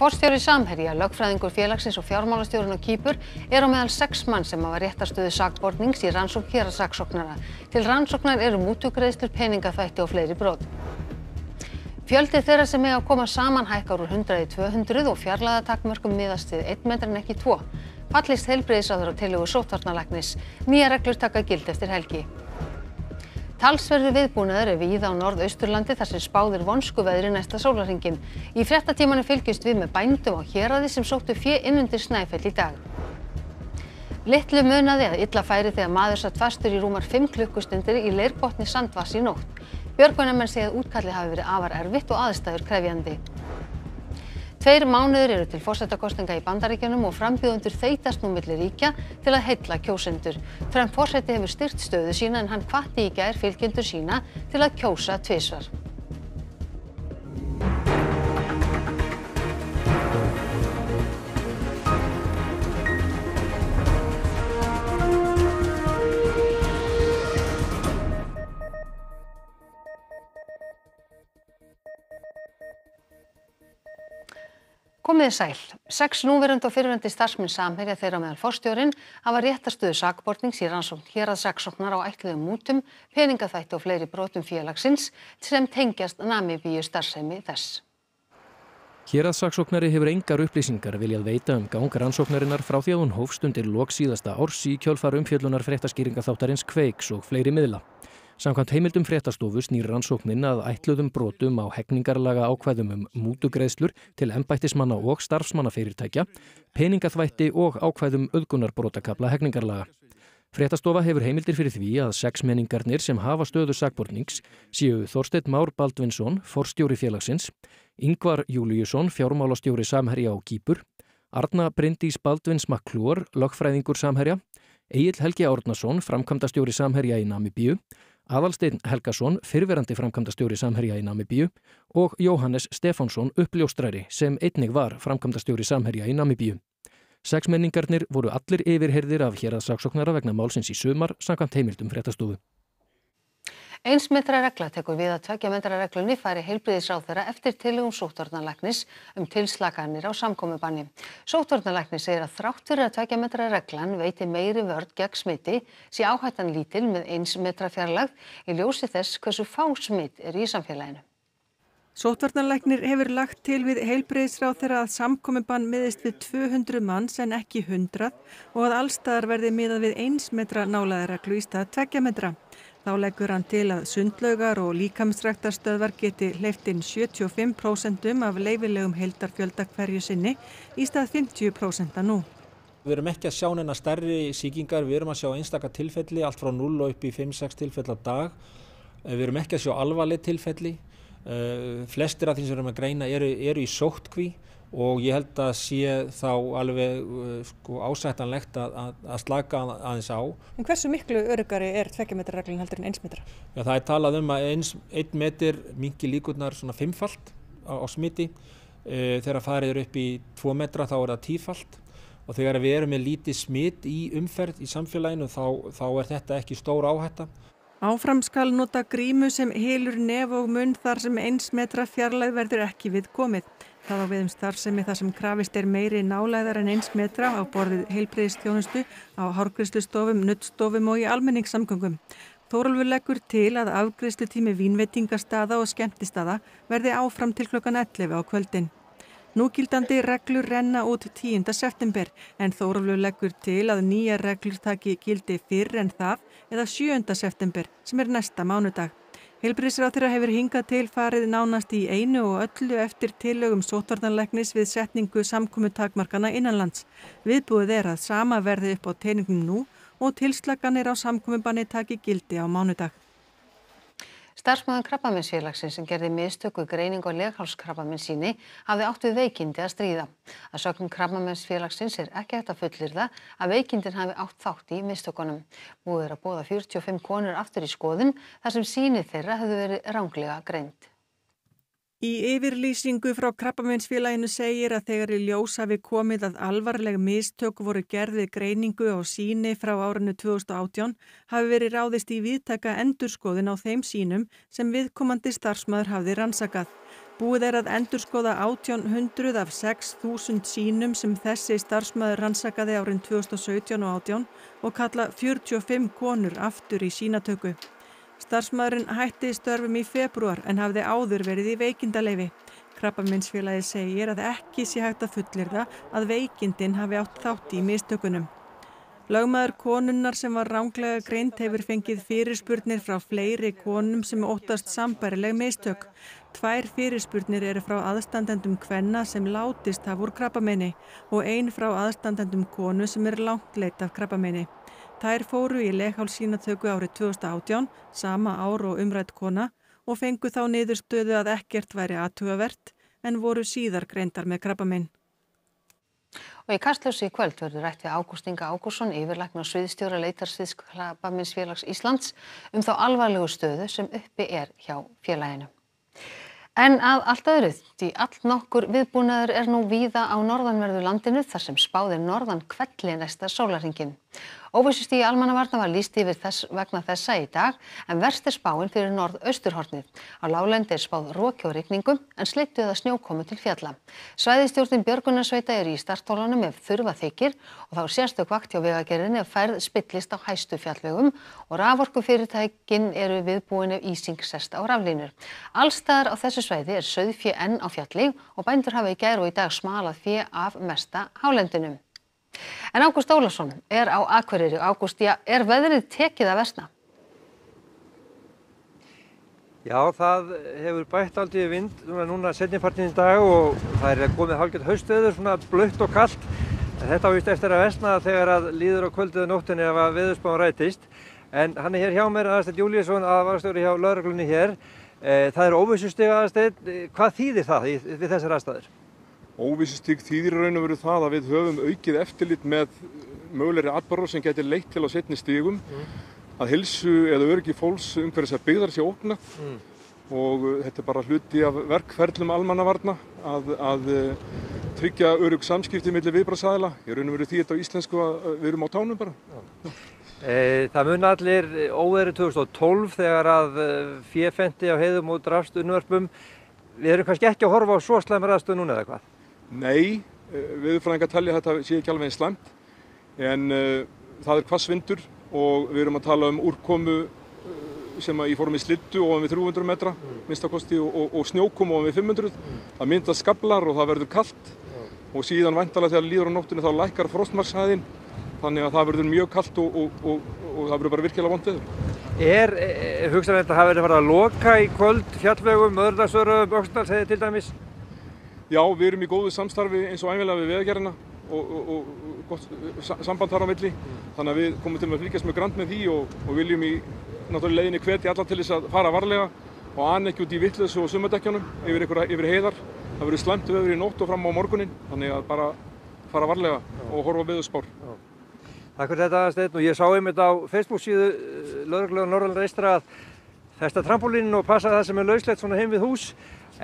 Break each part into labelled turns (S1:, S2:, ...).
S1: Forstjóri Samherja, lögfræðingur félagsins og fjármálastjórun á Kýpur er á meðal sex mann sem hafa réttarstöðu sakbornings í rannsókn hér að saksóknara. Til rannsóknar eru mútugreðslur, peningafætti og fleiri brot. Fjöldi þeirra sem hega að koma saman hækkar úr 100 í 200 og fjarlagatakmörkum miðast við 1 metr en ekki 2. Pallist heilbreyðisáður á tilögu sótvarnalegnis. Nýja reglur taka gild eftir helgi talsverður viðbúnaður er víða á Norðausturlandi þar sem spáð er vonskuveðri næsta sólarhringinn. Í fréttatímanum fylgjumst við með bændum á héraði sem sóttu fjö innundir Snæfell í dag. Littlu munaði að illa færi þegar maður satt fastur í rúmar 5 klukkustundir í leirbotni Sandvass í nótt. Björgunarmenn segja að útkallið hafi verið afar erfitt og aðstæður krefjandi tveir mánuðir eru til forsetakosninga í Bandaríkjunum og frambjóðendur þeytast nú milli ríkja til að heilla kjósendur. Trump forseti hefur styrkt stöðu sína en hann hvatti í gær fylgjendur sína til að kjósa tvisvar. Komið sæl. Seks núverund og fyrirvendi starfsminn samherja þeirra meðal forstjórin hafa réttastuðu sakbortnings í rannsókn hér að saksóknar á ætluðum mútum, peningaþætti og fleiri brotum félagsins sem tengjast Namibíu starfsemi þess.
S2: Hér að saksóknari hefur engar upplýsingar viljað veita um gang rannsóknarinnar frá því að hún hófst undir loksíðasta árs í kjölfar umfjöllunar frektaskýringa þáttarins kveiks og fleiri miðla. Samkvæmt heimildum fréttastofu snýr rannsóknin að ætluðum brotum á hegningarlaga ákvæðum um mútugreðslur til ennbættismanna og starfsmannafyrirtækja, peningaþvætti og ákvæðum öðgunarbrotakabla hegningarlaga. Fréttastofa hefur heimildir fyrir því að sexmenningarnir sem hafa stöðu sagbornings séu Þorstedt Már Baldvinsson, forstjóri félagsins, Yngvar Júliusson, fjármálastjóri samherja og kýpur, Arna Bryndís Baldvins Maklúar, lagfræðingur samherja, Egil Helgi Árnason, framkvæmdastjóri samherja í Namibíu, Adalstein Helgason, fyrverandi framkvæmda stjóri Samherja í Namibíu og Jóhannes Stefánsson uppljóstræri sem einnig var framkvæmda stjóri Samherja í Namibíu. Seksmenningarnir voru allir yfirherðir af hér að saksóknara vegna málsins í sumar, sankant heimildum fréttastofu.
S1: Eins metra regla tekur við að tvekja metra reglunni færi heilbriðisráþara eftir tilugum sóttvarnalæknis um tilslaganir á samkomiðbanni. Sóttvarnalæknis segir að þrátt fyrir að tvekja metra reglan veiti meiri vörd gegn smiti, sé áhættan lítil með eins metra fjarlagd í ljósi þess hversu fá smitt er í samfélaginu.
S3: Sóttvarnalæknir hefur lagt til við heilbreyðsráð þeirra að samkominnbann miðist við 200 manns en ekki 100 og að allstaðar verði miðað við 1 metra nálaðaraklu í stað 2 metra þá leggur hann til að sundlaugar og líkamsræktarstöðvar geti hleypt inn 75% um af leifilegum heildarfjölda hverju sinni í stað 50% nú. Við erum ekki að sjá neina
S4: stærri síkingar, við erum að sjá einstakar tilfelli allt frá 0 og upp í 5-6 tilfelli að dag. Eh, við erum ekki að sjá alvarleg tilfelli, eh, flestir af því sem við erum að greina eru, eru í sóttkví og ég held að sé þá alveg uh, sko, ásættanlegt að, að slaka aðeins á.
S3: En hversu miklu örugari er tvekkjumetrarreglun heldur en einsmetra?
S4: Ja, það er talað um að eins, einn metr mingi líkurnar svona fimmfalt á, á smiti. E, þegar farið eru upp í tvo metra þá er það tífalt og þegar við erum með lítið smitt í umferð í samfélaginu þá, þá er þetta ekki stóra áhætta.
S3: Áfram skal nota grímu sem helur nef og munn þar sem einsmetra fjarlæð verður ekki við komið. Það á við um starfsemi þar sem krafist er meiri nálæðar en eins metra á borðið heilbreyðistjónustu á hárgreyslustofum, nuttstofum og í almenningssamgöngum. Þórulfur leggur til að afgreyðslutími vínveitingastada og skemmtistada verði áfram til klokkan 11 á kvöldin. Núgildandi reglur renna út 10. september en Þórulfur leggur til að nýja reglur taki gildi fyrr en það eða 7. september sem er næsta mánudag. Heilbríðsrátur hefur hingað til farið nánast í einu og öllu eftir tillögum sótvartanleiknis við setningu samkominntakmarkana innanlands. Viðbúið er að sama verði upp á teiningum nú og tilslaganir á samkominnbanni taki gildi á mánudag.
S1: Starfsmaður krabbamennsfélagsins sem gerði mistöku greining og leghálskrabbamenn síni hafði átt við veikindi að stríða. Að sögum krabbamennsfélagsins er ekki hægt að fullir það að veikindin hafi átt þátt í mistökunum. Múður að bóða 45 konur aftur í skoðun þar sem síni þeirra hefðu verið ránglega greint
S3: í yfirlýsingu frá Krabbameinsfélaginu segir að þegar í ljós hafi komið að alvarleg mistök voru gerð við greiningu á síni frá árinu 2018 hafi verið ráðist í viðtaka endurskoðin á þeim sínum sem viðkomandi starfsmöður hafði rannsakað. Búið er að endurskoða 1800 af 6.000 sínum sem þessi starfsmæður rannsakaði árin 2017 og 18 og kalla 45 konur aftur í sínatöku starfsmaðurinn hætti störfum í febrúar en hafði áður verið í veikindaleyfi krabbameinsfélagið segir að ekki sé hægt að fullyrða að veikindin hafi átt þátt í mistökunum Lagmaður konunnar sem var ránglega greint hefur fengið fyrirspurnir frá fleiri konum sem óttast sambærileg meistök. Tvær fyrirspurnir eru frá aðstandendum kvenna sem látist hafur krabbamenni og ein frá aðstandendum konu sem er langt leitt af krabbamenni þær fóru í leghálssýnatöku árið tvö þúsund og átján sama ár og umrædd kona og fengu þá niðurstöðu að ekkert væri athugavert en voru síðar greindar með krabbamein.
S1: Og í Kastljósi í kvöld verður rætt við Ágúst Inga Ágússon, yfirlækna sviðstjóra leitarsviðs Krabbaminsfélags Íslands um þá alvarlegu stöðu sem uppi er hjá félaginu. En að allt öðruð, því all nokkur viðbúnaður er nú víða á norðanverðu landinu þar sem spáðir norðan kvelli næsta sólaringin óvissustigi almannavarna var lýst yfir þess, vegna þessa í dag en verst er spáin fyrir norðausturhornið. Á lálendi er spáð róki og rigningu en slittu eða snjókomu til fjalla. Svæðistjórnin Björgunarsveita er í startólunum ef þurfa þykir og þá sérstök vakt hjá vegagerðin ef færð spillist á hæstu fjallvegum og raforkufyrirtækin eru viðbúin ef ísing sest á raflínur. Allstæðar á þessu svæði er söðfjö enn á fjalli og bændur hafa í gæru og í dag smalað fjö af mesta hálendinum. En Ágúst Ólason er á Akureyri. Ágúst, ja, er veðrið tekið að versna?
S5: Já, það hefur bætt aldrei vind núna setnipartins dag og það er komið halgjörð haustöður, svona blött og kallt. Þetta ávist eftir að vesna þegar að líður á kvölduðu nóttinni ef að viðspáðan rætist. En hann er hér hjá mér, aðstætt Júliusson, að varastöður hjá lauruglunni hér. E, það er óvissustiga aðstætt. Hvað þýðir það í, við þessar aðstæður?
S6: Óvísustík þýðir raun og veru það að við höfum aukið eftirlit með mögulegri atbarður sem getur leitt til á setni stígum mm. að hilsu eða öryggi fólks umhverfis að byggðar sé ókna mm. og eh, þetta er bara hluti af verkferðlum almannavarna að, að eh, tryggja örygg samskipti millir viðbraðsæla. Ég raun og veru því þetta á íslensku að við erum á tánum bara. Ja. Ja.
S5: E, það mun allir eh, óveri 2012 þegar að fjöfendi á heiðum og drafstunverfum Við erum kannski ekki að horfa á svo slemraðstu núna eða
S6: hvað? Nei, eh, viðurfræðingar talja þetta sé ekki alveg eins slæmt en uh, það er hvassvindur og við erum að tala um úrkomu eh, sem að í fórum í slittu ofan við 300 metra minnstakosti og, og, og snjókum ofan við 500 það mynda skablar og það verður kallt og síðan vantalega þegar líður á nóttinu þá lækkar frostmarshæðin þannig að það verður mjög kallt og, og það verður bara virkilega vond viður. Er, hugsaðan þetta, hafa verið farið að loka í kvöld, fjallvegum, öðrundagsöru, bóksnals, hefði til dæmis? Já, við erum í góðu samstarfi eins og æfinlega við veðagerðina og, og, og gott samband þar á milli. Mm. Þannig að við komum til að fylgjast með grand með því og, og viljum í náttúrulega leginni hveti alla til þess að fara varlega og aðan ekki út í vittlöðs og sumadekkjanum yfir, yfir heiðar. Það verður slæmt veður í nótt og fram á morgunin, þannig að bara fara varlega Já. og horfa veðurspár.
S5: Takk fyrir þetta aðeins, og ég sá einmitt á Facebook síðu eh, Lörglöður Norrlund Reistra að þesta trampolínin og passa það sem er lauslegt svona heim við hús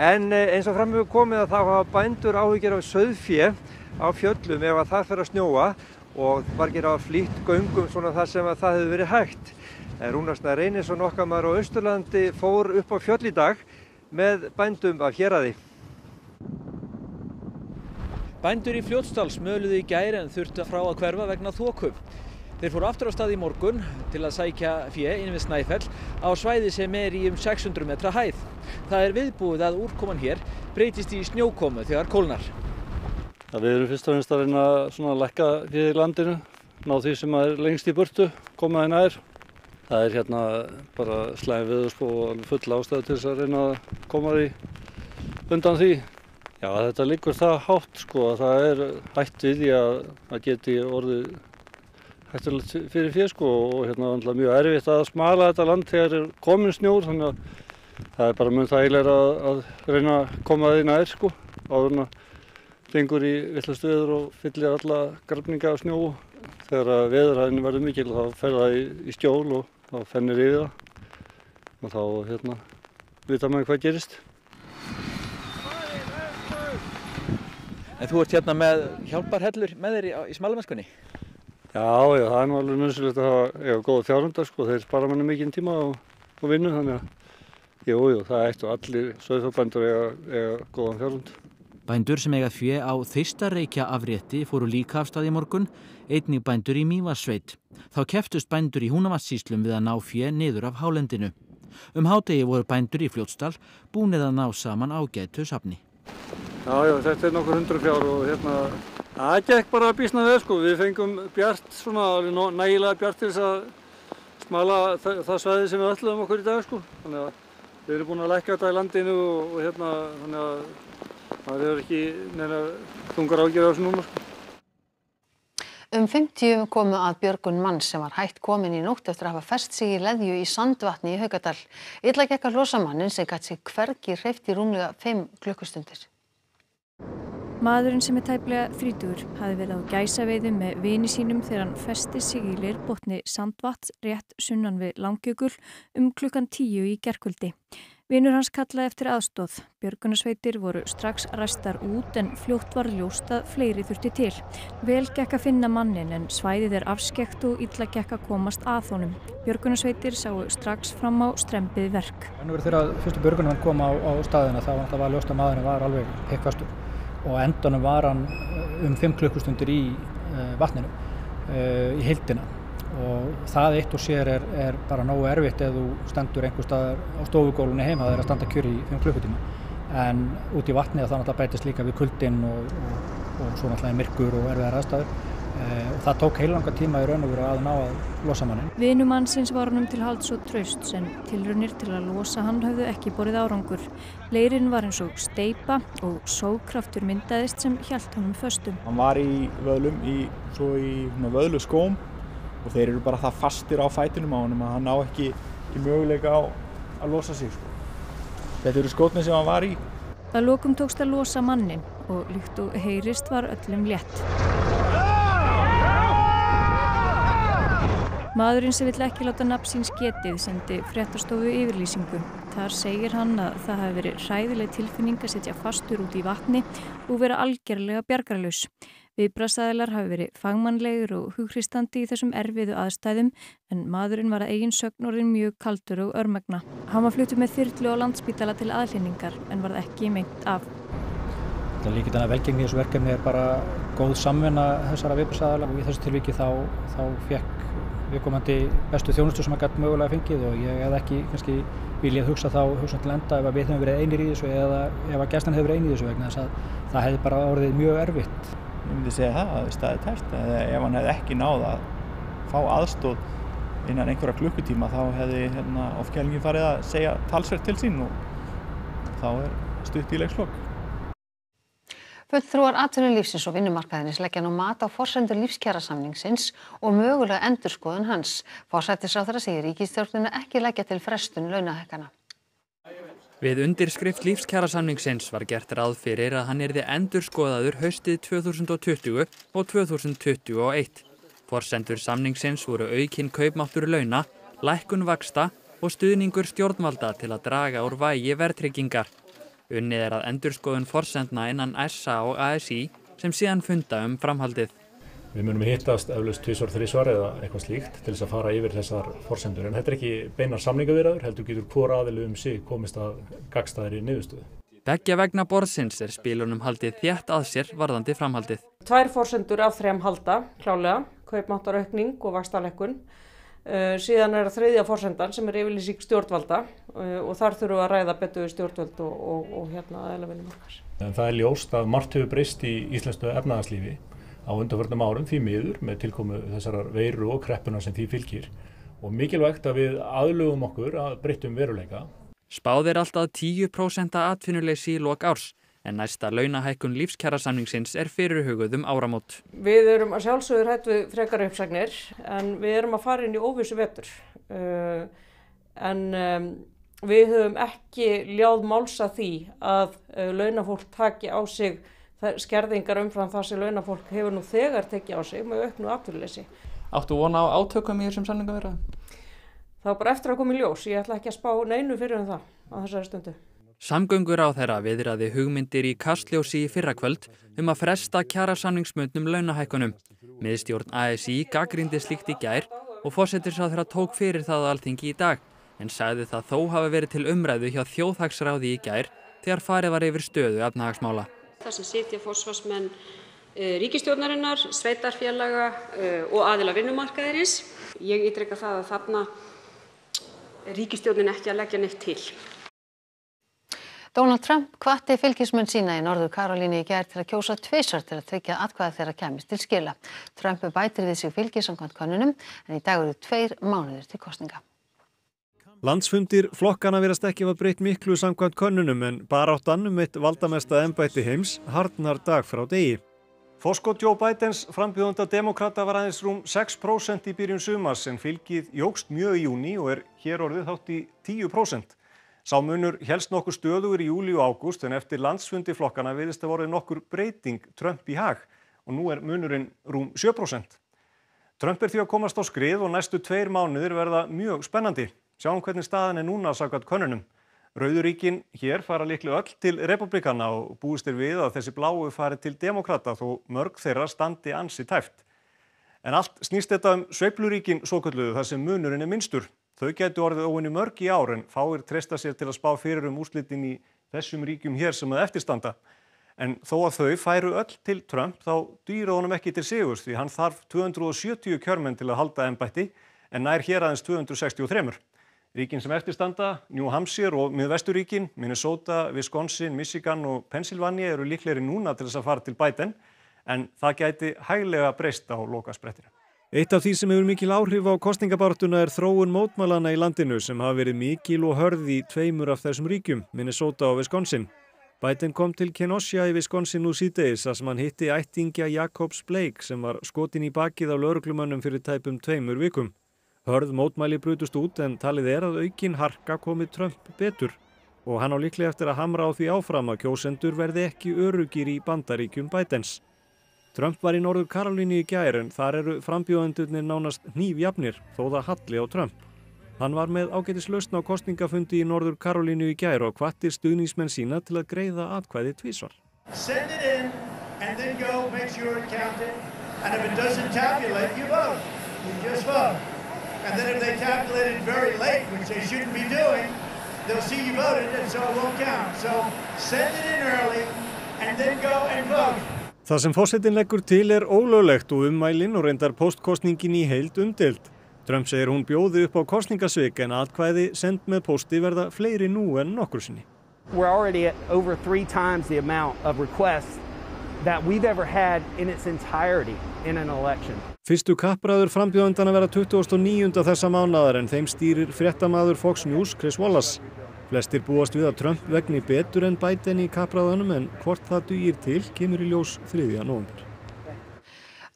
S5: en eh, eins og framöfu komið að þá hafa bændur áhugir af söðfjö á fjöllum ef að það fyrir að snjóa og margir á að flýtt göngum svona það sem að það hefur verið hægt. Eh, Rúnarsnæð Reynisson okkar maður á Östurlandi fór upp á fjöll í dag með bændum af hér aði. Bændur í fljótsdal smöluði í gæri en þurfti frá að hverfa vegna þókup.
S7: Þeir fóru aftur á stað í morgun til að sækja fjö inn við Snæfell á svæði sem er í um 600 metra hæð. Það er viðbúið að úrkoman hér breytist í snjókomu þegar kólnar.
S8: Ja, við erum fyrst og finnst að reyna að lekka við í landinu, ná því sem er lengst í burtu, komaði nær. Það er hérna bara slegin viðurspó sko, og full ástæðu til þess að reyna að koma því undan því. Já, þetta liggur það hátt sko að það er hætt við því að það geti orðið hættilegt fyrir fjösk og hérna er mjög erfitt að smala þetta land þegar er komin snjór þannig að það er bara mun þægilega að, að reyna að koma það í nær sko áður en að lengur í villastuður og fyllir alla grafninga af snjó þegar að veðurhæðin verður mikil þá fer það í, í stjól og þá fennir yfir það og þá hérna vita maður hvað gerist. En þú ert
S7: hérna með hjálparhellur með þér í, í smalamennskunni?
S8: Já, já, það er nú alveg nöðsilegt að hafa góða fjárhundar sko, þeir spara manni mikinn tíma og, og vinnu þannig að jú, jú, það eitt og allir söðfjárhundur eiga, eiga góðan fjárhund.
S7: Bændur sem eiga fjö á þeistarreikja afrétti fóru líka af stað í morgun, einnig bændur í Mývarsveit. Þá keftust bændur í húnavatsíslum við að ná fjö niður af hálendinu. Um hádegi voru bændur í fljótstall búnið að ná saman ágætu safni.
S8: Já, já, þetta er nokkur hundru fjár og hérna Það gekk bara að bísna þau sko, við fengum bjart svona, nægilega bjart til þess að smala það, það sveði sem við öllum okkur í dag sko. Þannig að við erum búin að lækja þetta í landinu og, og hérna, þannig að það er ekki neina þungar ágjur á þessu núna sko.
S1: Um 50 komu að Björgun Mann sem var hægt komin í nótt eftir að hafa fest sig í leðju í Sandvatni í Haugadal. Illa gekk að losa mannin sem gæti sig hvergi hreift í rúmlega 5 klukkustundir.
S9: Maðurinn sem er tæplega þrítugur hafi verið á gæsaveiði með vini sínum þegar hann festi sig í leirbotni Sandvats rétt sunnan við Langjökul um klukkan tíu í gerkvöldi. Vinur hans kallaði eftir aðstóð. Björgunarsveitir voru strax ræstar út en fljótt var ljóstað fleiri þurfti til. Vel gekk að finna mannin en svæðið er afskekt og illa gekk að komast að honum. Björgunarsveitir sáu strax fram á strempið verk.
S7: Þannig verður þegar fyrstu björgunar kom á, á staðina þá var ljóstað maðurinn var alveg hekkastur og endanum var hann eh, um 5 klukkustundir í eh, vatninu eh, í hildina og það eitt og sér er, er bara nógu erfitt ef þú stendur einhver staðar á stofugólunni heima það er að standa kjör í 5 klukkutíma en út í vatni þá náttúrulega bætist líka við kuldinn og, og, og svo náttúrulega myrkur og erfiðar aðstæður Eh, og það tók heilanga tíma í raun
S5: og veru að ná að losa mannin.
S9: Vinumann sinns var hann um til halds og tröst sem tilrunir til að losa hann hafðu ekki borið árangur. Leirinn var eins og steipa og sókraftur myndaðist sem hjælt hann um föstum.
S4: Hann var í vöðlum, í, svo í vöðlu skóm og þeir eru bara það fastir á fætinum á hann að hann ná ekki í möguleika á að losa sig. Sko. Þetta eru skótni sem hann var í.
S9: Það lokum tókst að losa mannin og líkt og heyrist var öllum létt. Maðurinn sem vill ekki láta nafn síns getið sendi fréttastofu yfirlýsingu. Þar segir hann að það hafi verið hræðileg tilfinning að setja fastur út í vatni og vera algjörlega bjargarlaus. Viðbrasaðilar hafi verið fangmannlegur og hughristandi í þessum erfiðu aðstæðum en maðurinn var að eigin sögn orðin mjög kaldur og örmagna. Hann var fluttu með þyrlu og landspítala til aðlýningar en var ekki meint af.
S7: Það er líkit en að velgengni þessu verkefni er bara góð samvinna þessara viðbrasaðala og í þessu tilviki þá, þá fekk við komandi bestu þjónustu sem að gæti mögulega fengið og ég hef ekki kannski viljað hugsa þá hugsa til enda ef við hefum verið einir í þessu eða ef að gæstan hefur verið einir í þessu vegna þess að það hefði bara orðið mjög erfitt. Ég myndi segja það að það er staðið tært eða ef hann hefði ekki náða að fá aðstóð innan einhverja klukkutíma þá hefði hérna, ofkjælingin farið að segja
S4: talsverð til sín og þá er stutt ílegs hlokk
S1: fulltrúar atvinnulífsins og vinnumarkaðarins leggja nú mat á forsendur lífskjarasamningsins og mögulega endurskoðun hans forsætisráðherra segir ríkisstjórnina ekki leggja til frestun launahækkana
S7: Við undirskrift lífskjarasamningsins var gert ráð fyrir að hann erði endurskoðaður haustið 2020 og 2021 Forsendur samningsins voru aukinn kaupmáttur launa lækkun vaksta og stuðningur stjórnvalda til að draga úr vægi vertryggingar Unnið er að endurskoðun forsendna innan SA og ASI sem síðan funda um framhaldið.
S4: Við munum hittast eflaust tvísor, þrísor eða eitthvað slíkt til þess að fara yfir þessar forsendur. En þetta er ekki beinar samlingavirðar, heldur getur hvora aðilu um sig komist að gagstaðir í niðurstöðu.
S7: Begja vegna borðsins er spílunum haldið þétt að sér varðandi framhaldið.
S3: Tvær forsendur af þrejum halda, klálega, kaupmáttaraukning og vakstarleikun. Eh, síðan er það þreyðja fórsendan sem er yfirlýsing stjórnvalda eh, og þar þurfum við að ræða betur stjórnvald og, og, og hérna aðeins margar.
S4: En það er ljóst að margt hefur breyst í íslensku efnaðarslífi á undanförnum árum því miður með tilkomu þessar veiru og kreppuna sem því fylgir og mikilvægt að við aðlugum okkur að breytum veruleika.
S7: Spáð er alltaf 10% atvinnuleysi í lok árs en næsta launahækkun lífskjarasamningsins er fyrirhuguð um áramót.
S3: Við erum að sjálfsögur hætt við frekar uppsagnir en við erum að fara inn í óvissu vettur uh, eh, en um, við höfum ekki ljáð málsa því að uh, launafólk taki á sig skerðingar umfram það sem launafólk hefur nú þegar tekið á sig með auknu afturleysi.
S7: Áttu vona á átökum í þessum samningum verða?
S3: Það var bara eftir að koma í ljós, ég ætla ekki að spá neinu fyrir um það á þessari stundu
S7: samgönguráðherra viðraði hugmyndir í Kastljósi í fyrrakvöld um að fresta kjarasamningsbundnum launahækkunum miðstjórn a s í gagnrýndi slíkt í gær og forsætisráðherra tók fyrir það á Alþingi í dag en sagði það þó hafa verið til umræðu hjá þjóðhagsráði í gær þegar farið var yfir stöðu efnahagsmála.
S9: Það sem sitja fórsvarsmenn eh, ríkistjórnarinnar, sveitarfélaga eh, og aðila vinnumarkaðirins. Ég ytreka það að þarna ríkistjórnin ekki að leggja neitt til.
S1: Donald Trump kvatti fylgismenn sína í Norður Karolínu í gerð til að kjósa tveisar til að tryggja atkvæða þeirra kemist til skila. Trump bætir við sig fylgisamkvæmt konunum en í dag eru tveir mánuður til kostninga.
S4: Landsfundir flokkana verðast ekki að breyta miklu samkvæmt könnunum en baráttan um eitt valdamesta ennbætti heims hardnar dag frá degi. Foskot Joe Bidens frambjóðunda demokrata var aðeins rúm 6% í byrjun sumas en fylgið jógst mjög í júni og er hér orðið þátt í 10%. Sá munur helst nokkur stöðugur í júli og ágúst en eftir landsfundi flokkana viðist að voru nokkur breyting Trump í hag og nú er munurinn rúm 7%. Trump er því að komast á skrið og næstu tveir mánuðir verða mjög spennandi. Sjáum hvernig staðan er núna sakat könnunum. Rauðuríkin hér fara líklega öll til republikana og búistir við að þessi bláu fari til demokrata þó mörg þeirra standi ansi tæft. En allt snýst þetta um sveipluríkin svo kalluðu þar sem munurinn er minnstur. Þau getur orðið óinni mörg í ár en fáir treysta sér til að spá fyrir um úslitin í þessum ríkjum hér sem að eftirstanda. En þó að þau færu öll til Trump þá dýra honum ekki til sigurs því hann þarf 270 kjörmenn til að halda ennbætti en nær hér aðeins 263. Ríkin sem eftirstanda, New Hampshire og Miðvesturíkin, Minnesota, Wisconsin, Michigan og Pennsylvania eru líkleri núna til þess að fara til bæten en það gæti hæglega breyst á lokasprettina. Eitt af því sem hefur mikil áhrif á kostningabartuna er þróun mótmælana í landinu sem hafa verið mikil og hörð í tveimur af þessum ríkjum, Minnesota og Wisconsin. Biden kom til Kenosha í Wisconsin úr síðdeis að sem hann hitti ættingja Jakobs Blake sem var skotin í bakið af lauruglumönnum fyrir tæpum tveimur vikum. Hörð mótmæli brutust út en talið er að aukin harka komið Trump betur og hann á líklega eftir að hamra á því áfram að kjósendur verði ekki örugir í bandaríkjum Bidens. Trump var í norður Karolínu í gær en þar eru frambjóðendurnir nánast nýfjafnir þó það halli á Trump. Hann var með ágætislausn á kostningafundi í norður Karolínu í gær og hvattir stuðningsmenn sína til að greiða atkvæði tvísvar. Send it in and then go make sure it counted and if it doesn't tabulate you vote. You
S9: just vote. And then if they tabulate it very late which they shouldn't be doing they'll see you voted and so it won't count. So send it in early and then go and vote.
S4: Það sem fósettin leggur til er ólöglegt og ummælinn og reyndar postkostningin í heild umdild. Trump segir hún bjóði upp á kostningasvik en atkvæði send með posti verða fleiri nú en nokkur sinni.
S8: We're already at over three times the amount of requests that we've ever had in its entirety in an election.
S4: Fyrstu kappræður frambjóðandana vera 2009. þessa mánadar en þeim stýrir fréttamaður Fox News Chris Wallace. Flestir búast við að Trump vegni betur en Biden í kapraðanum en hvort það dugir til kemur í ljós 3. november.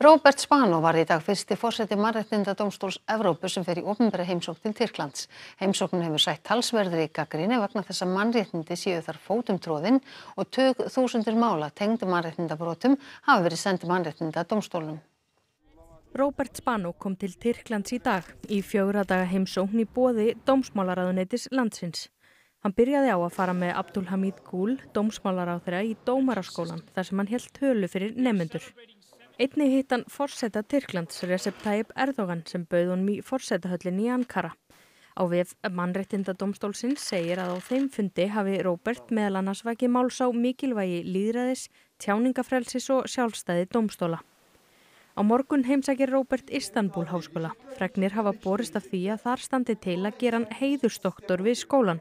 S1: Robert Spano var í dag fyrsti fórseti Marrettinda Dómstóls Evrópu sem fer í ofnbæra heimsókn til Tyrklands. Heimsóknum hefur sætt talsverður í gaggrinni vegna þess að mannréttindi séu þar fótum tróðinn og tög þúsundir mála tengd mannréttinda brotum hafa verið sendið mannréttinda dómstólum.
S10: Robert Spano kom til Tyrklands í dag í fjóra daga heimsókn í bóði Dómsmálaraduneytis landsins hann byrjaði á að fara með Abdul Hamid Gül dómsmálaráðherra í dómaraskólann þar sem hann hélt tölu fyrir nemyndur einnig hitt hann forseta Tyrklands Recep Tayyip Erdogan sem bauð honum í forsetahöllinni í Ankara á við mannrettindadómstólsins segir að á þeim fundi hafi Robert meðal annars vakið máls á mikilvægi líðræðis tjáningafrelsis og sjálfstæði dómstóla Á morgun heimsækir Róbert Istanbul háskóla. Fregnir hafa borist af því að þar standi til að gera hann heiðustoktor við skólan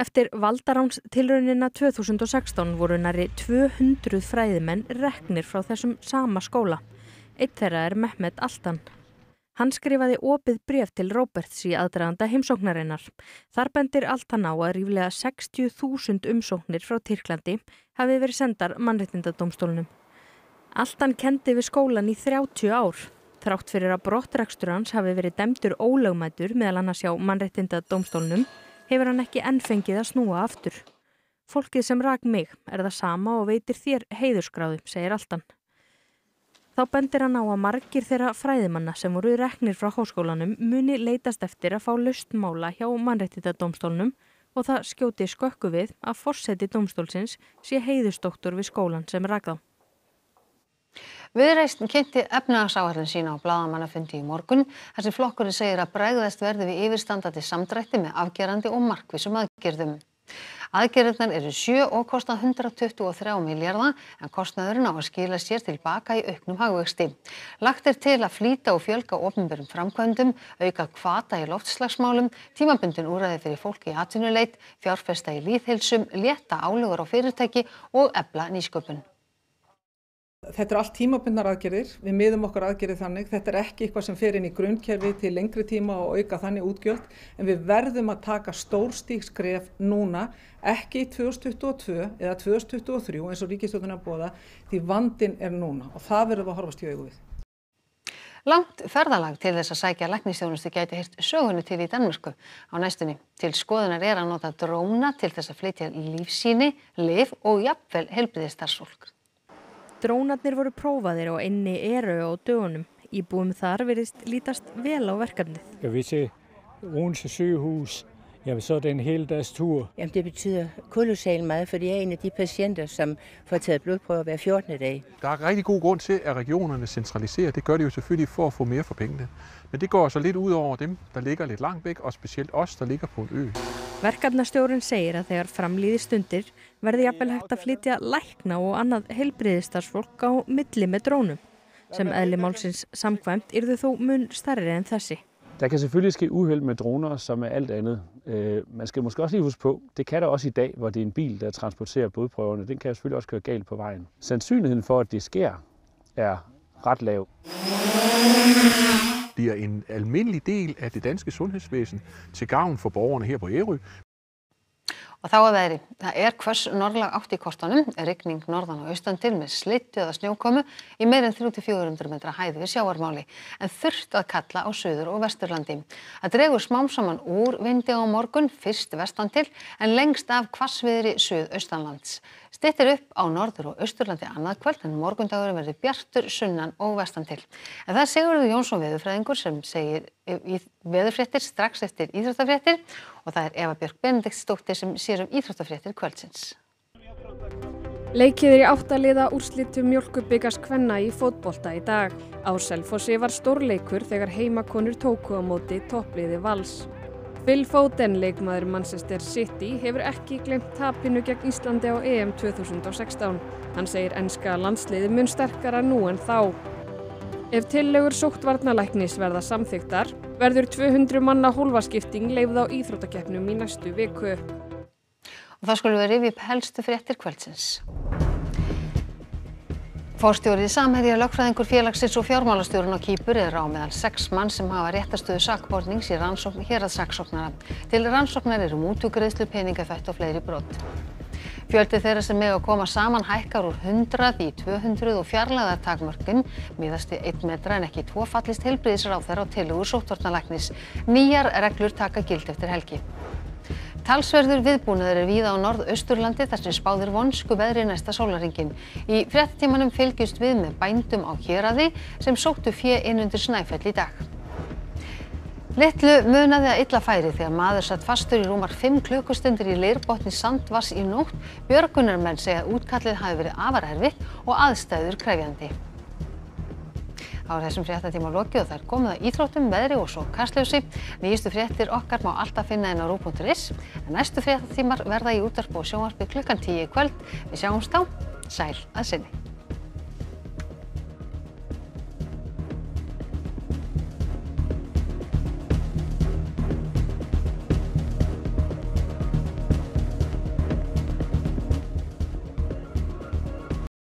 S10: eftir valdaránstilraunina tvö þúsund og sextán voru nærri tvö hundruð fræðimenn reknir frá þessum sama skóla einn þeirra er Mehmet Altan hann skrifaði opið bréf til Roberts í aðdraganda heimsóknarinnar þar bendir Altan á að ríflega 60.000 umsóknir frá Tyrklandi hafi verið sendar mannreitindadómstólunum Altan kendi við skólan í 30 ár þrátt fyrir að brottrækstur hans hafi verið demtur ólögmætur meðal annars hjá mannreitindadómstólunum hefur hann ekki enn fengið að snúa aftur fólkið sem rak mig er það sama og veitir þér heiðursgráðu segir Altan þá bendir hann á að margir þeirra fræðimanna sem voru reknir frá háskólanum muni leitast eftir að fá lustmála hjá mannreittitadómstólnum
S1: og það skjóti skökku við að forseti dómstólsins sé heiðusdoktor við skólan sem rak þá viðreisn kynnti efnahagsáætlun sína á blaðamannafundi í morgun þar sem flokkurinn segir að bregðast verði við yfirstandandi samdrætti með afgerandi og markvissum aðgerðum. Aðgerðirnar eru sjö og kosta 123 miljarda en kostnaðurinn á að skila sér tilbaka í auknum hagvexti. Lagt er til að flýta og fjölga ofnbjörnum framkvæmdum, auka kvata í loftslagsmálum, tímabundin úræði fyrir fólki í atvinnuleit, fjárfesta í líðhilsum, létta álugur á fyrirtæki og ebla nýsköpun. Þetta er allt tímabundnar aðgerðir, við miðum okkar aðgerðir þannig, þetta er ekki eitthvað sem fer
S3: inn í grunnkerfi til lengri tíma og auka þannig útgjöld, en við verðum að taka stórstíkskref núna, ekki í 2022 eða 2023 eins og ríkistjóðunar bóða,
S1: því vandin er núna og það verðum að horfast í auðvið við. Langt ferðalag til þess að sækja læknistjónustu gæti hirt sögunu til í Danmörku á næstunni. Til skoðunar er að nota dróna til þess að flytja lífsíni, lif og jafnvel helbriðistarsólk.
S10: drónarnir voru prófaðir og inni eru á dögunum. Íbúum þar verist lítast vel á værkarnið.
S4: Jeg vil til Odense sygehus. Jamen, så er det en hel dags
S10: tur. Jamen, det betyder kolossalt meget, fyrir ég er en af de patienter, som får taget blodprøver hver 14. dag.
S6: Það er rigtig god grund til, at regionerne centraliserer. Det gør de jo selvfølgelig for að få mere for pengene. Men det går så altså lidt ud over dem, der ligger lidt langt væk, og specielt os, der ligger på en ø.
S10: verkefnastjórinn segir að þegar fram líði stundir verði jafnvel hægt að flytja lækna og annað heilbrigðisstarfsfólk á milli með drónum sem eðli málsins samkvæmt yrðu þó mun stærri en þessi.
S4: Der kan selvfølgelig ske uheld med droner, som er alt andet. Øh, man skal måske også lige huske på, det kan der også i dag, hvor det er en bil, der transporterer blodprøverne. Den kan jo selvfølgelig også køre galt på vejen.
S6: Sandsynligheden for, at det sker, er ret lav. bliver en almindelig del af det danske sundhedsvæsen til gavn for borgerne her på Ærø,
S1: þá að veðri. Það er hvers norðlag átt í kortanum, rigning norðan og austan til með slittu eða snjókomu í meirinn 3-400 metra hæð við sjáarmáli en þurft að kalla á söður og vesturlandi. Það dregur smám saman úr vindi á morgun, fyrst vestan til en lengst af hvassviðri söð-austanlands. Stittir upp á norður og austurlandi annað kvöld en morgundagur verður bjartur, sunnan og vestan til. En það segur við Jónsson Viðurfræðingur sem segir veðurfréttir strax eftir íþróttafréttir og það er Eva Björk Benediktsdóttir sem sér um íþróttafréttir kvöldsins. Leikið er í áttaliða
S10: úrslitu mjölkubikars kvenna í fótbolta í dag. Á Selfossi var stórleikur þegar heimakonur tóku á móti toppliði vals. Phil Foden, leikmaður Manchester City, hefur ekki glemt tapinu gegn Íslandi á EM 2016. Hann segir enska landsliði mun sterkara nú en þá. Ef tillögur sóttvarnalæknis verða samþygtar verður 200 manna hólfaskipting leifð á íþróttakeppnum í næstu viku.
S1: Og þá skulum við rifja upp helstu fréttir kvöldsins. Fórstjórið samherja lögfræðingur félagsins og fjármálastjórun á Kýpur er á meðal sex mann sem hafa réttastöðu sakbornings í hér að saksóknara. Til rannsóknar eru mútugreðslu, um peningafætt og fleiri brott fjöldi þeirra sem mega koma saman hækkar úr 100 í 200 og fjarlæðartakmörkun miðast við 1 metra en ekki tvo fallist heilbriðisráð þeirra á tilugur sóttvartnalæknis. Nýjar reglur taka gild eftir helgi. Talsverður viðbúnaður er víða á norðausturlandi þar sem spáðir vonsku veðri næsta sólaringin. Í frettímanum fylgjust við með bændum á héradi sem sóttu fjö innundir snæfell í dag. Littlu munaði að illa færi þegar maður satt fastur í rúmar 5 klukkustundir í leirbotni Sandvass í nótt. Björgunarmenn segja að útkallið hafi verið afarherfitt og aðstæður krefjandi. Á þessum fréttatíma lokið og það er komið að íþróttum, veðri og svo kastljósi. Nýjistu fréttir okkar má alltaf finna inn á rú.is. Næstu fréttatímar verða í útarp og sjónvarpi klukkan 10 í kvöld. Við sjáumst á Sæl að sinni.